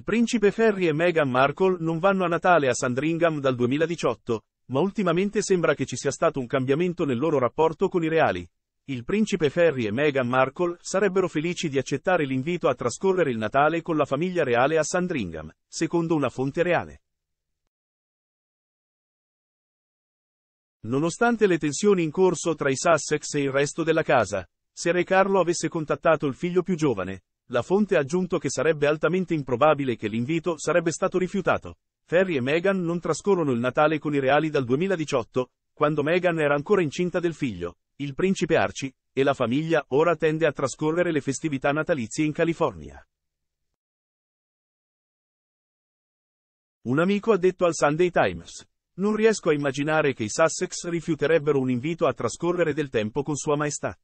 Il principe Ferry e Meghan Markle non vanno a Natale a Sandringham dal 2018, ma ultimamente sembra che ci sia stato un cambiamento nel loro rapporto con i reali. Il principe Ferry e Meghan Markle sarebbero felici di accettare l'invito a trascorrere il Natale con la famiglia reale a Sandringham, secondo una fonte reale. Nonostante le tensioni in corso tra i Sussex e il resto della casa, se Re Carlo avesse contattato il figlio più giovane, la fonte ha aggiunto che sarebbe altamente improbabile che l'invito sarebbe stato rifiutato. Ferry e Meghan non trascorrono il Natale con i reali dal 2018, quando Meghan era ancora incinta del figlio, il principe Archie, e la famiglia ora tende a trascorrere le festività natalizie in California. Un amico ha detto al Sunday Times. Non riesco a immaginare che i Sussex rifiuterebbero un invito a trascorrere del tempo con Sua Maestà.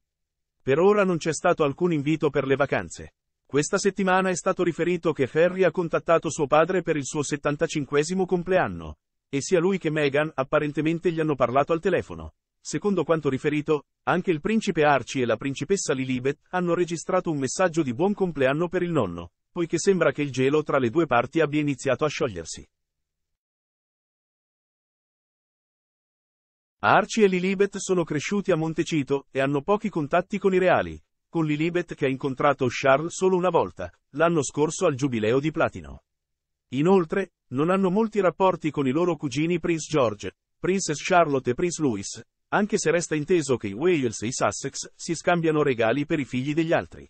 Per ora non c'è stato alcun invito per le vacanze. Questa settimana è stato riferito che Harry ha contattato suo padre per il suo 75 compleanno. E sia lui che Meghan apparentemente gli hanno parlato al telefono. Secondo quanto riferito, anche il principe Archie e la principessa Lilibet hanno registrato un messaggio di buon compleanno per il nonno, poiché sembra che il gelo tra le due parti abbia iniziato a sciogliersi. Archie e Lilibet sono cresciuti a Montecito e hanno pochi contatti con i reali con Lilibet che ha incontrato Charles solo una volta, l'anno scorso al giubileo di platino. Inoltre, non hanno molti rapporti con i loro cugini Prince George, Princess Charlotte e Prince Louis, anche se resta inteso che i Wales e i Sussex si scambiano regali per i figli degli altri.